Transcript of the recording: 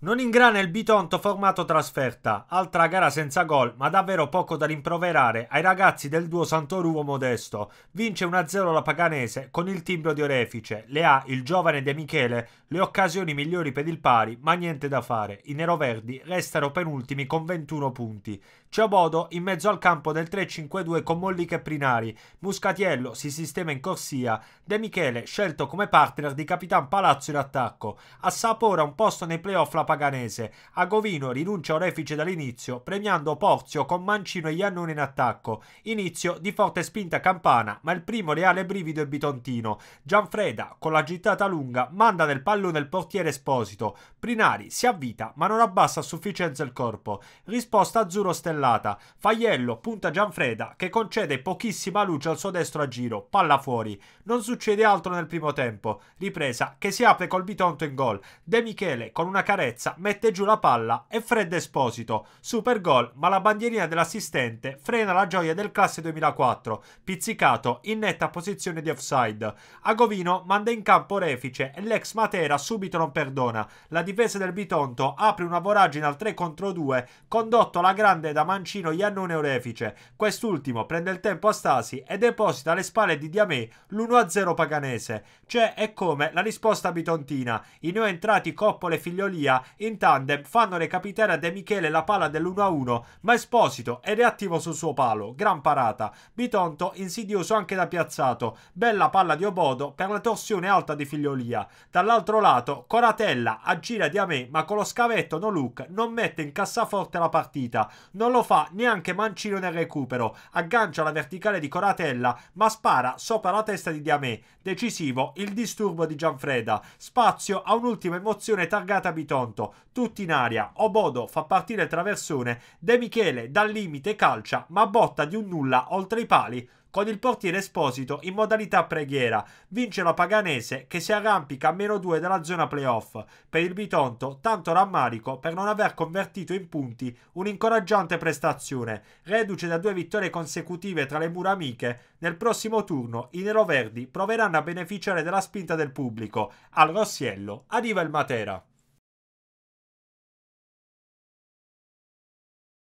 Non ingrana il Bitonto formato trasferta, altra gara senza gol, ma davvero poco da rimproverare ai ragazzi del duo Santoruvo Modesto. Vince 1-0 la Paganese con il timbro di Orefice, le ha il giovane De Michele, le occasioni migliori per il pari, ma niente da fare. I neroverdi restano penultimi con 21 punti. Ciobodo in mezzo al campo del 3-5-2 con Mollica e Prinari. Muscatiello si sistema in corsia. De Michele scelto come partner di Capitan Palazzo in attacco. A Sapora un posto nei playoff la Paganese. A Govino rinuncia Orefice dall'inizio, premiando Porzio con Mancino e Iannone in attacco. Inizio di forte spinta campana, ma il primo reale brivido è Bitontino. Gianfreda, con la gittata lunga, manda nel pallone il portiere Esposito. Prinari si avvita, ma non abbassa a sufficienza il corpo. Risposta azzurro-stellare cartellata. Fagliello punta Gianfreda che concede pochissima luce al suo destro a giro, palla fuori. Non succede altro nel primo tempo. Ripresa che si apre col Bitonto in gol. De Michele con una carezza mette giù la palla e Fred Esposito. Super gol, ma la bandierina dell'assistente frena la gioia del classe 2004, pizzicato in netta posizione di offside. Agovino manda in campo Refice e l'ex Matera subito non perdona. La difesa del Bitonto apre una voragine al 3 contro 2, condotto alla grande da Mancino Iannone Orefice. Quest'ultimo prende il tempo a Stasi e deposita alle spalle di Diamé l'1-0 paganese. C'è e come la risposta bitontina. I neoentrati Coppola e Figliolia in tandem fanno recapitare a De Michele la palla dell'1-1, ma Esposito è reattivo sul suo palo. Gran parata. Bitonto insidioso anche da piazzato. Bella palla di Obodo per la torsione alta di Figliolia. Dall'altro lato Coratella aggira Diamé ma con lo scavetto no look non mette in cassaforte la partita. Non lo lo fa neanche Mancino nel recupero, aggancia la verticale di Coratella ma spara sopra la testa di Diamé, decisivo il disturbo di Gianfreda, spazio a un'ultima emozione targata a Bitonto, tutti in aria, Obodo fa partire il traversone, De Michele dal limite calcia ma botta di un nulla oltre i pali, con il portiere Esposito in modalità preghiera. Vince la Paganese che si arrampica a meno 2 della zona playoff. Per il Bitonto tanto rammarico per non aver convertito in punti un'incoraggiante prestazione. Reduce da due vittorie consecutive tra le mura amiche, nel prossimo turno i neroverdi proveranno a beneficiare della spinta del pubblico. Al Rossiello arriva il Matera.